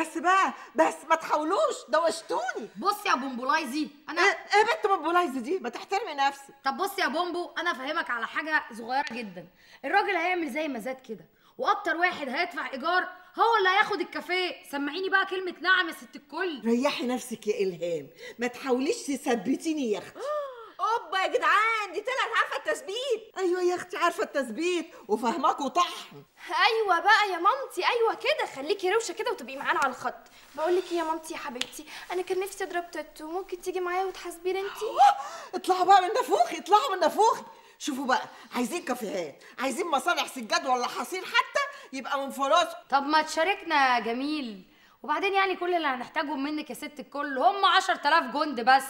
بس بقى بس ما تحاولوش دوشتوني بص يا بومبولايزي انا إيه،, ايه بنت بومبولايزي دي ما تحترمي نفسك طب بص يا بومبو انا فاهمك على حاجه صغيره جدا الراجل هيعمل زي ما زاد كده واكتر واحد هيدفع ايجار هو اللي هياخد الكافيه سمعيني بقى كلمه نعم يا ست الكل ريحي نفسك يا الهام ما تحاوليش تثبتيني يا اختي اوبا يا جدعان دي طلعت عارفه التثبيت ايوه يا اختي عارفه التثبيت وفهمك وطحن ايوه بقى يا مامتي ايوه كده خليكي روشه كده وتبقي معانا على الخط بقول لك إيه يا مامتي يا حبيبتي انا كان نفسي اضرب تاتو ممكن تيجي معايا وتحاسبيني انت اطلعوا بقى من نافوخي اطلعوا من نافوخي شوفوا بقى عايزين كافيهات عايزين مصانع سجاد ولا حصير حتى يبقى من فراسكم طب ما تشاركنا يا جميل وبعدين يعني كل اللي هنحتاجهم منك يا ست الكل هم 10000 جند بس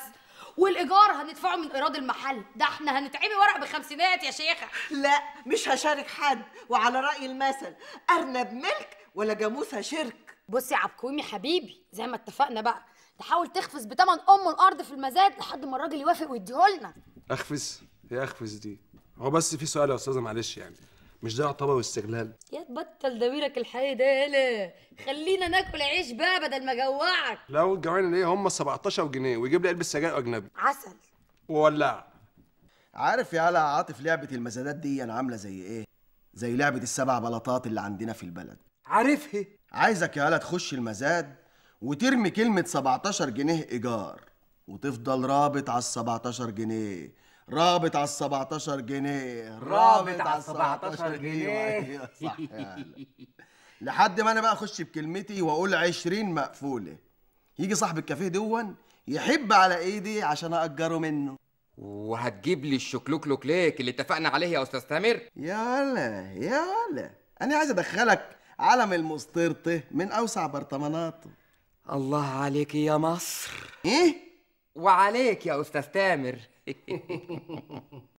والايجار هندفعه من ايراد المحل ده احنا هنتعبي ورق بخمسينات يا شيخه لا مش هشارك حد وعلى راي المثل ارنب ملك ولا جاموسه شرك بصي يا عبكومي حبيبي زي ما اتفقنا بقى تحاول تخفز بتمن ام الارض في المزاد لحد ما الراجل يوافق ويديهولنا اخفز هي اخفز دي هو بس في سؤال يا استاذه معلش يعني مش ده عطبه واستغلال يا تبطل دويرك الحقيقي ده يالا خلينا ناكل عيش بقى بدل ما اجوعك لا جوعنا ليه هم 17 جنيه ويجيب لي علبه سجاير اجنبي عسل وولع عارف يا علاء عاطف لعبه المزادات دي انا عامله زي ايه زي لعبه السبع بلاطات اللي عندنا في البلد عارفها عايزك يا هلا تخش المزاد وترمي كلمه 17 جنيه ايجار وتفضل رابط على ال 17 جنيه رابط على 17 جنيه رابط على 17 جنيه أيوة، صح لحد ما انا بقى اخش بكلمتي واقول 20 مقفوله يجي صاحب الكافيه دون يحب على ايدي عشان اجره منه وهتجيب لي الشكلوكلوك ليك اللي اتفقنا عليه يا استاذ تامر يلا يلا انا عايز ادخلك عالم المسطرطه من اوسع برطماناته الله عليك يا مصر ايه وعليك يا أستاذ تامر